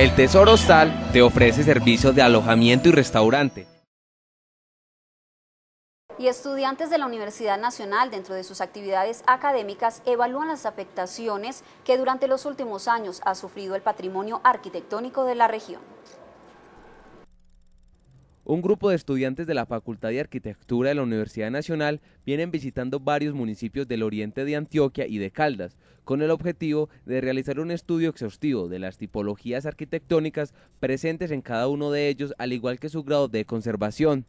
El Tesoro Hostal te ofrece servicios de alojamiento y restaurante. Y estudiantes de la Universidad Nacional, dentro de sus actividades académicas, evalúan las afectaciones que durante los últimos años ha sufrido el patrimonio arquitectónico de la región. Un grupo de estudiantes de la Facultad de Arquitectura de la Universidad Nacional vienen visitando varios municipios del oriente de Antioquia y de Caldas, con el objetivo de realizar un estudio exhaustivo de las tipologías arquitectónicas presentes en cada uno de ellos, al igual que su grado de conservación.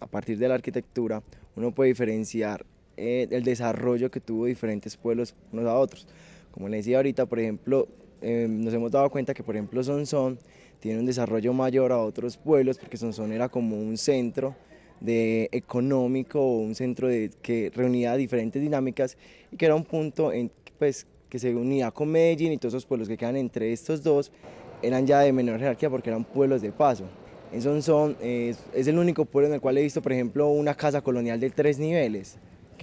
A partir de la arquitectura, uno puede diferenciar eh, el desarrollo que tuvo diferentes pueblos unos a otros. Como les decía ahorita, por ejemplo, Em, nos hemos dado cuenta que, por ejemplo, Sonsón tiene un desarrollo mayor a otros pueblos, porque Sonsón era como un centro de económico, un centro de, que reunía diferentes dinámicas y que era un punto en, pues, que se unía con Medellín y todos esos pueblos que quedan entre estos dos eran ya de menor jerarquía porque eran pueblos de paso. En Sonsón es el único pueblo en el cual he visto, por ejemplo, una casa colonial de tres niveles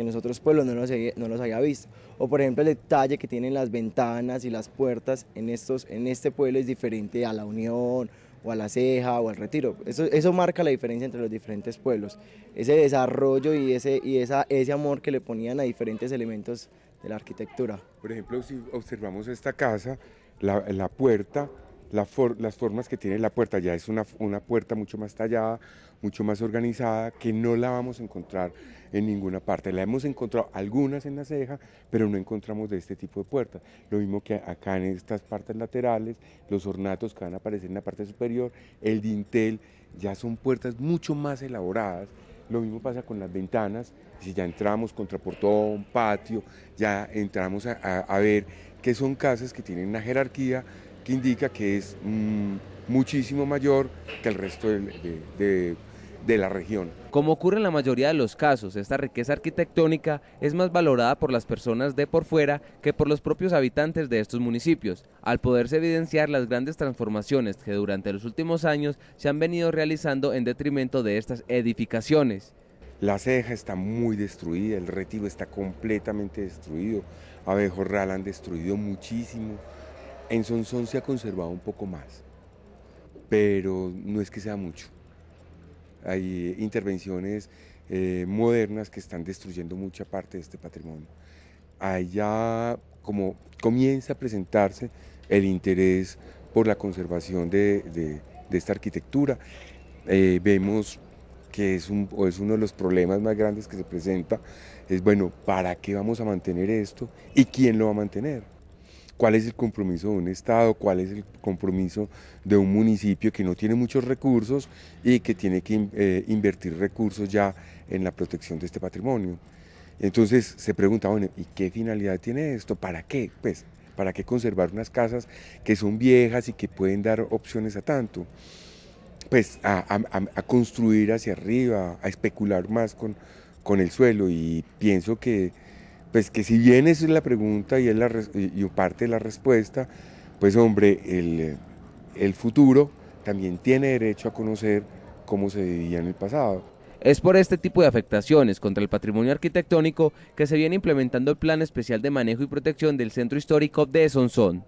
que en otros pueblos no los, no los había visto. O por ejemplo el detalle que tienen las ventanas y las puertas en, estos, en este pueblo es diferente a la Unión o a la Ceja o al Retiro. Eso, eso marca la diferencia entre los diferentes pueblos. Ese desarrollo y, ese, y esa, ese amor que le ponían a diferentes elementos de la arquitectura. Por ejemplo, si observamos esta casa, la, la puerta las formas que tiene la puerta. Ya es una, puerta mucho más tallada, mucho más organizada, que no la vamos a encontrar en ninguna parte. La hemos encontrado algunas en la ceja, pero no encontramos de este tipo de puertas. Lo mismo que acá en estas partes laterales, los ornatos que van a aparecer en la parte superior, el dintel, ya son puertas mucho más elaboradas. Lo mismo pasa con las ventanas, si ya entramos contra un patio, ya entramos a ver que son casas que tienen una jerarquía que indica que es mm, muchísimo mayor que el resto de, la región. Como ocurre en la mayoría de los casos, esta riqueza arquitectónica es más valorada por las personas de por fuera que por los propios habitantes de estos municipios, al poderse evidenciar las grandes transformaciones que durante los últimos años se han venido realizando en detrimento de estas edificaciones. La ceja está muy destruida, el retiro está completamente destruido, abejorral han destruido muchísimo, en Sonsón se ha conservado un poco más, pero no es que sea mucho. Hay intervenciones eh, modernas que están destruyendo mucha parte de este patrimonio. Allá como comienza a presentarse el interés por la conservación de, esta arquitectura. Eh, vemos que es, es uno de los problemas más grandes que se presenta, es bueno, ¿para qué vamos a mantener esto? ¿Y quién lo va a mantener? cuál es el compromiso de un Estado, cuál es el compromiso de un municipio que no tiene muchos recursos y que tiene que eh, invertir recursos ya en la protección de este patrimonio. Entonces se pregunta, bueno, ¿y qué finalidad tiene esto? ¿Para qué? Pues, ¿para qué conservar unas casas que son viejas y que pueden dar opciones a tanto? Pues a, construir hacia arriba, a especular más con, con el suelo y pienso que pues que si bien eso es la pregunta y, es la, parte de la respuesta, pues hombre, el, eh, el futuro también tiene derecho a conocer cómo se vivía en el pasado. Es por este tipo de afectaciones contra el patrimonio arquitectónico que se viene implementando el Plan Especial de Manejo y Protección del Centro Histórico de Sonsón.